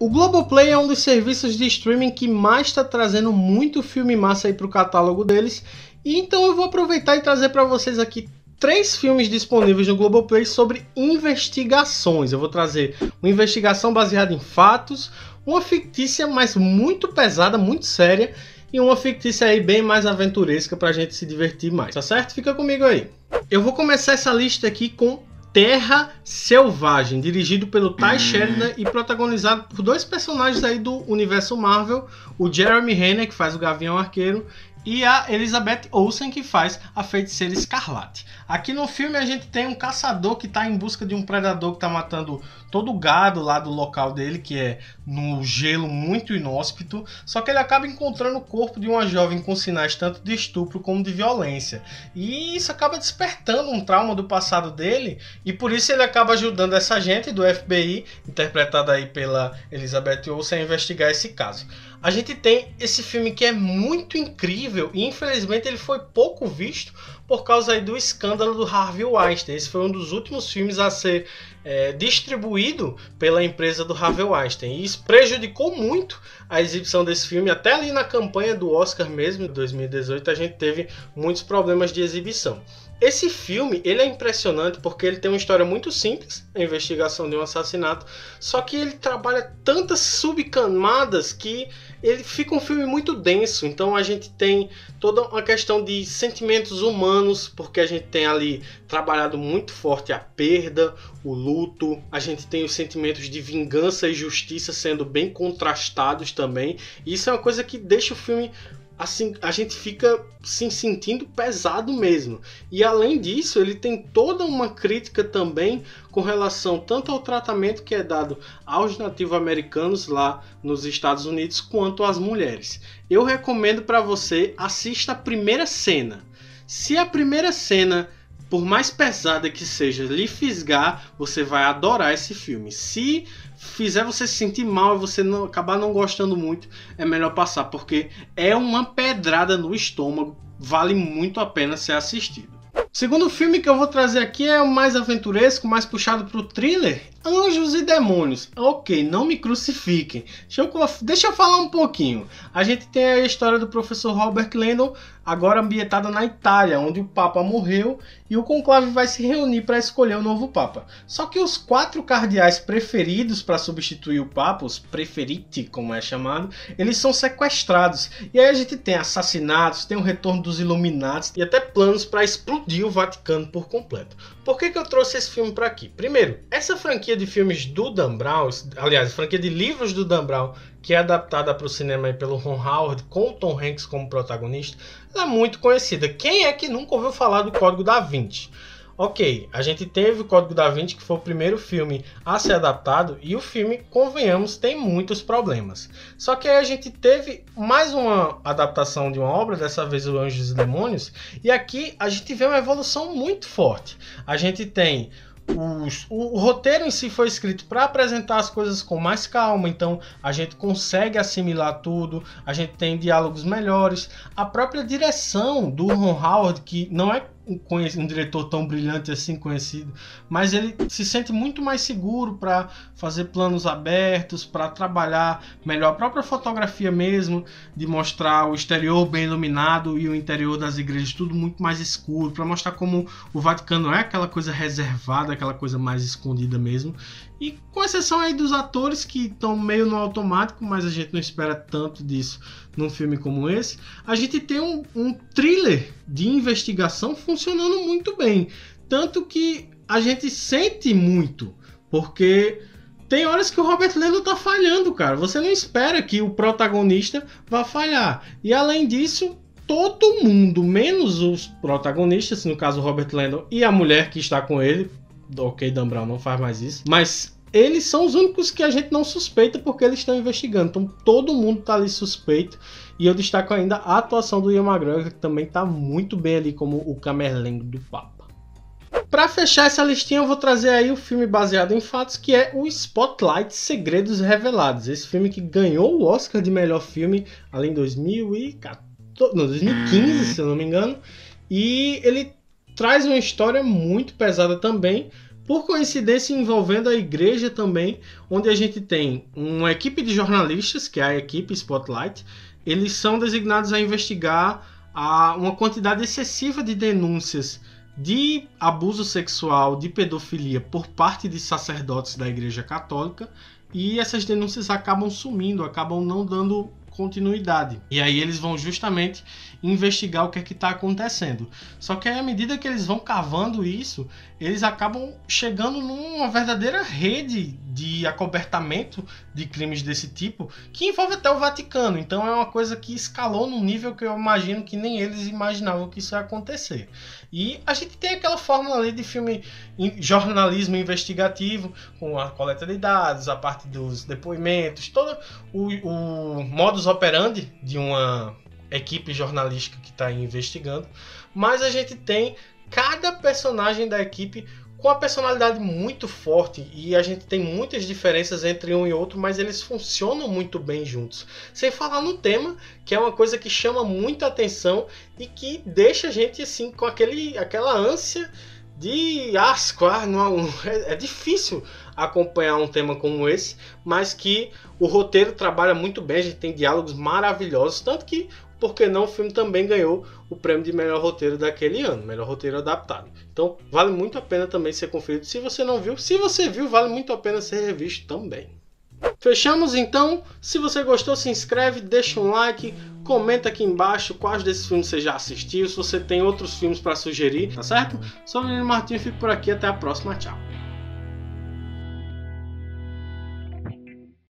O Globoplay é um dos serviços de streaming que mais está trazendo muito filme massa aí para o catálogo deles, e então eu vou aproveitar e trazer para vocês aqui três filmes disponíveis no Globoplay sobre investigações. Eu vou trazer uma investigação baseada em fatos, uma fictícia, mas muito pesada, muito séria, e uma fictícia aí bem mais aventuresca para a gente se divertir mais, tá certo? Fica comigo aí. Eu vou começar essa lista aqui com Terra Selvagem, dirigido pelo Ty hum. Sheridan e protagonizado por dois personagens aí do universo Marvel, o Jeremy Renner, que faz o Gavião Arqueiro, e a Elizabeth Olsen que faz a feiticeira escarlate. Aqui no filme a gente tem um caçador que está em busca de um predador que está matando todo o gado lá do local dele, que é no gelo muito inóspito, só que ele acaba encontrando o corpo de uma jovem com sinais tanto de estupro como de violência. E isso acaba despertando um trauma do passado dele e por isso ele acaba ajudando essa gente do FBI, interpretada aí pela Elizabeth Olsen, a investigar esse caso a gente tem esse filme que é muito incrível e infelizmente ele foi pouco visto por causa do escândalo do Harvey Weinstein. Esse foi um dos últimos filmes a ser é, distribuído pela empresa do Harvey Weinstein e isso prejudicou muito a exibição desse filme, até ali na campanha do Oscar mesmo, em 2018, a gente teve muitos problemas de exibição. Esse filme, ele é impressionante porque ele tem uma história muito simples, a investigação de um assassinato, só que ele trabalha tantas subcamadas que ele fica um filme muito denso. Então a gente tem toda uma questão de sentimentos humanos, porque a gente tem ali trabalhado muito forte a perda, o luto, a gente tem os sentimentos de vingança e justiça sendo bem contrastados também. E isso é uma coisa que deixa o filme assim, a gente fica se sentindo pesado mesmo. E além disso, ele tem toda uma crítica também com relação tanto ao tratamento que é dado aos nativo-americanos lá nos Estados Unidos quanto às mulheres. Eu recomendo para você assista a primeira cena. Se a primeira cena por mais pesada que seja lhe fisgar, você vai adorar esse filme. Se fizer você se sentir mal e você não, acabar não gostando muito, é melhor passar, porque é uma pedrada no estômago, vale muito a pena ser assistido. Segundo filme que eu vou trazer aqui é o mais aventuresco, mais puxado pro thriller, Anjos e Demônios. Ok, não me crucifiquem. Deixa eu, deixa eu falar um pouquinho. A gente tem a história do professor Robert Lennon, agora ambientada na Itália, onde o Papa morreu e o conclave vai se reunir para escolher o novo Papa. Só que os quatro cardeais preferidos para substituir o Papa, os preferiti, como é chamado, eles são sequestrados. E aí a gente tem assassinatos, tem o retorno dos iluminados e até planos para explodir o Vaticano por completo. Por que, que eu trouxe esse filme para aqui? Primeiro, essa franquia de filmes do Dan Brown, aliás, franquia de livros do Dan Brown, que é adaptada para o cinema pelo Ron Howard, com o Tom Hanks como protagonista, é muito conhecida. Quem é que nunca ouviu falar do Código da Vinci? ok, a gente teve o Código da Vinci, que foi o primeiro filme a ser adaptado, e o filme, convenhamos, tem muitos problemas. Só que aí a gente teve mais uma adaptação de uma obra, dessa vez o Anjos e Demônios, e aqui a gente vê uma evolução muito forte. A gente tem os, o, o, roteiro em si foi escrito para apresentar as coisas com mais calma, então a gente consegue assimilar tudo, a gente tem diálogos melhores. A própria direção do Ron Howard, que não é um diretor tão brilhante assim conhecido, mas ele se sente muito mais seguro para fazer planos abertos, para trabalhar melhor a própria fotografia mesmo, de mostrar o exterior bem iluminado e o interior das igrejas tudo muito mais escuro, para mostrar como o Vaticano é aquela coisa reservada, aquela coisa mais escondida mesmo, e com exceção aí dos atores que estão meio no automático, mas a gente não espera tanto disso num filme como esse, a gente tem um, um thriller de investigação funcionando muito bem. Tanto que a gente sente muito, porque tem horas que o Robert Leno tá falhando, cara. Você não espera que o protagonista vá falhar. E além disso, todo mundo, menos os protagonistas, no caso Robert Landon e a mulher que está com ele, ok, Dan Brown não faz mais isso. Mas eles são os únicos que a gente não suspeita porque eles estão investigando. Então todo mundo tá ali suspeito. E eu destaco ainda a atuação do Ian McGregor, que também tá muito bem ali como o Camerlengo do Papa. Para fechar essa listinha, eu vou trazer aí o filme baseado em fatos, que é o Spotlight Segredos Revelados. Esse filme que ganhou o Oscar de melhor filme ali em 2014, não, 2015, se eu não me engano. E ele traz uma história muito pesada também, por coincidência envolvendo a igreja também, onde a gente tem uma equipe de jornalistas, que é a equipe Spotlight, eles são designados a investigar a uma quantidade excessiva de denúncias de abuso sexual, de pedofilia por parte de sacerdotes da Igreja Católica, e essas denúncias acabam sumindo, acabam não dando continuidade. E aí eles vão justamente investigar o que é que está acontecendo. Só que à medida que eles vão cavando isso, eles acabam chegando numa verdadeira rede de acobertamento de crimes desse tipo, que envolve até o Vaticano. Então é uma coisa que escalou num nível que eu imagino que nem eles imaginavam que isso ia acontecer. E a gente tem aquela fórmula ali de filme jornalismo investigativo, com a coleta de dados, a parte dos depoimentos, todo o, o modus operandi de uma equipe jornalística que está investigando, mas a gente tem cada personagem da equipe com a personalidade muito forte e a gente tem muitas diferenças entre um e outro, mas eles funcionam muito bem juntos. Sem falar no tema, que é uma coisa que chama muita atenção e que deixa a gente assim com aquele aquela ânsia de asco. Ah, não, é, é difícil acompanhar um tema como esse, mas que o roteiro trabalha muito bem, a gente tem diálogos maravilhosos, tanto que porque não o filme também ganhou o prêmio de melhor roteiro daquele ano, melhor roteiro adaptado. Então vale muito a pena também ser conferido. Se você não viu, se você viu, vale muito a pena ser revisto também. Fechamos então. Se você gostou, se inscreve, deixa um like, Comenta aqui embaixo quais desses filmes você já assistiu, se você tem outros filmes para sugerir, tá certo? Sou o Nino Martins, fico por aqui, até a próxima, tchau.